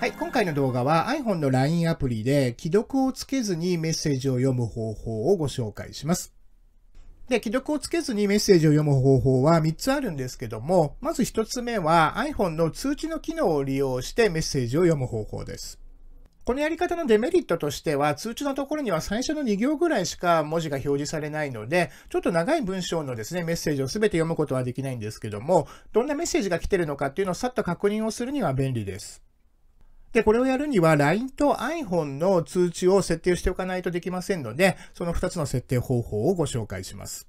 はい、今回の動画は iPhone の LINE アプリで既読をつけずにメッセージを読む方法をご紹介します。で、既読をつけずにメッセージを読む方法は3つあるんですけども、まず1つ目は iPhone の通知の機能を利用してメッセージを読む方法です。このやり方のデメリットとしては、通知のところには最初の2行ぐらいしか文字が表示されないので、ちょっと長い文章のですね、メッセージを全て読むことはできないんですけども、どんなメッセージが来てるのかっていうのをさっと確認をするには便利です。で、これをやるには LINE と iPhone の通知を設定しておかないとできませんので、その2つの設定方法をご紹介します。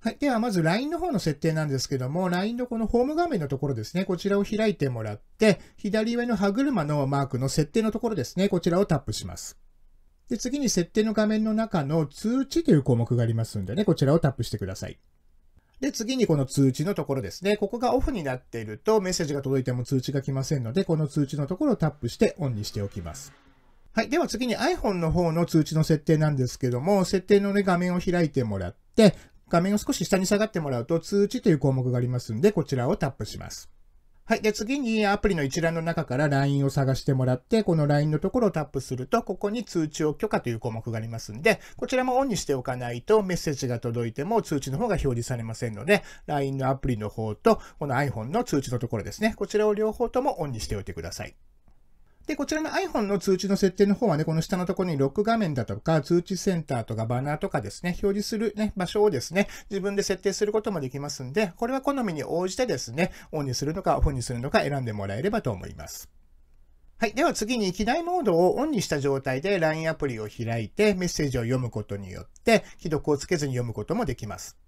はい。では、まず LINE の方の設定なんですけども、LINE のこのホーム画面のところですね、こちらを開いてもらって、左上の歯車のマークの設定のところですね、こちらをタップします。で、次に設定の画面の中の通知という項目がありますんでね、こちらをタップしてください。で、次にこの通知のところですね。ここがオフになっているとメッセージが届いても通知が来ませんので、この通知のところをタップしてオンにしておきます。はい。では次に iPhone の方の通知の設定なんですけども、設定の、ね、画面を開いてもらって、画面を少し下に下がってもらうと通知という項目がありますんで、こちらをタップします。はい。で、次にアプリの一覧の中から LINE を探してもらって、この LINE のところをタップすると、ここに通知を許可という項目がありますんで、こちらもオンにしておかないとメッセージが届いても通知の方が表示されませんので、LINE のアプリの方と、この iPhone の通知のところですね。こちらを両方ともオンにしておいてください。で、こちらの iPhone の通知の設定の方はね、この下のところにロック画面だとか、通知センターとかバナーとかですね、表示するね、場所をですね、自分で設定することもできますんで、これは好みに応じてですね、オンにするのかオフにするのか選んでもらえればと思います。はい。では次に機内モードをオンにした状態で LINE アプリを開いてメッセージを読むことによって既読をつけずに読むこともできます。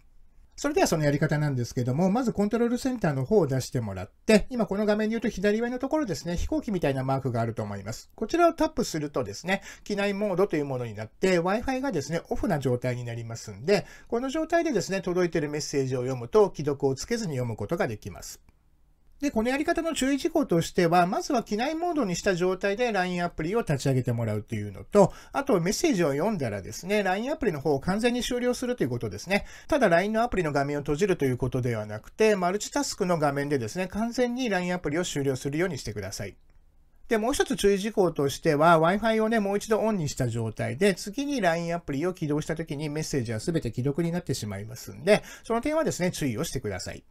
それではそのやり方なんですけども、まずコントロールセンターの方を出してもらって、今この画面で言うと左上のところですね、飛行機みたいなマークがあると思います。こちらをタップするとですね、機内モードというものになって、Wi-Fi がですね、オフな状態になりますんで、この状態でですね、届いているメッセージを読むと、既読をつけずに読むことができます。で、このやり方の注意事項としては、まずは機内モードにした状態で LINE アプリを立ち上げてもらうというのと、あとメッセージを読んだらですね、LINE アプリの方を完全に終了するということですね。ただ LINE のアプリの画面を閉じるということではなくて、マルチタスクの画面でですね、完全に LINE アプリを終了するようにしてください。で、もう一つ注意事項としては、Wi-Fi をね、もう一度オンにした状態で、次に LINE アプリを起動した時にメッセージは全て既読になってしまいますんで、その点はですね、注意をしてください。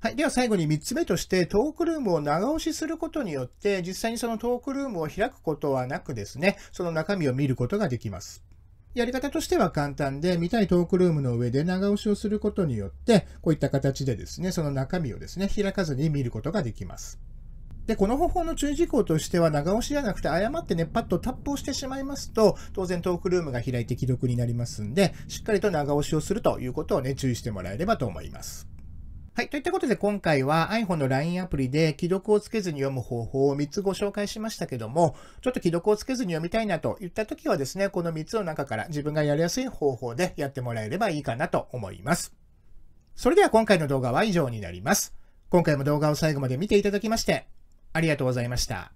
はい。では最後に3つ目として、トークルームを長押しすることによって、実際にそのトークルームを開くことはなくですね、その中身を見ることができます。やり方としては簡単で、見たいトークルームの上で長押しをすることによって、こういった形でですね、その中身をですね、開かずに見ることができます。で、この方法の注意事項としては、長押しじゃなくて、誤ってね、パッとタップをしてしまいますと、当然トークルームが開いて既読になりますんで、しっかりと長押しをするということをね、注意してもらえればと思います。はい。といったことで今回は iPhone の LINE アプリで既読をつけずに読む方法を3つご紹介しましたけども、ちょっと既読をつけずに読みたいなといった時はですね、この3つの中から自分がやりやすい方法でやってもらえればいいかなと思います。それでは今回の動画は以上になります。今回も動画を最後まで見ていただきまして、ありがとうございました。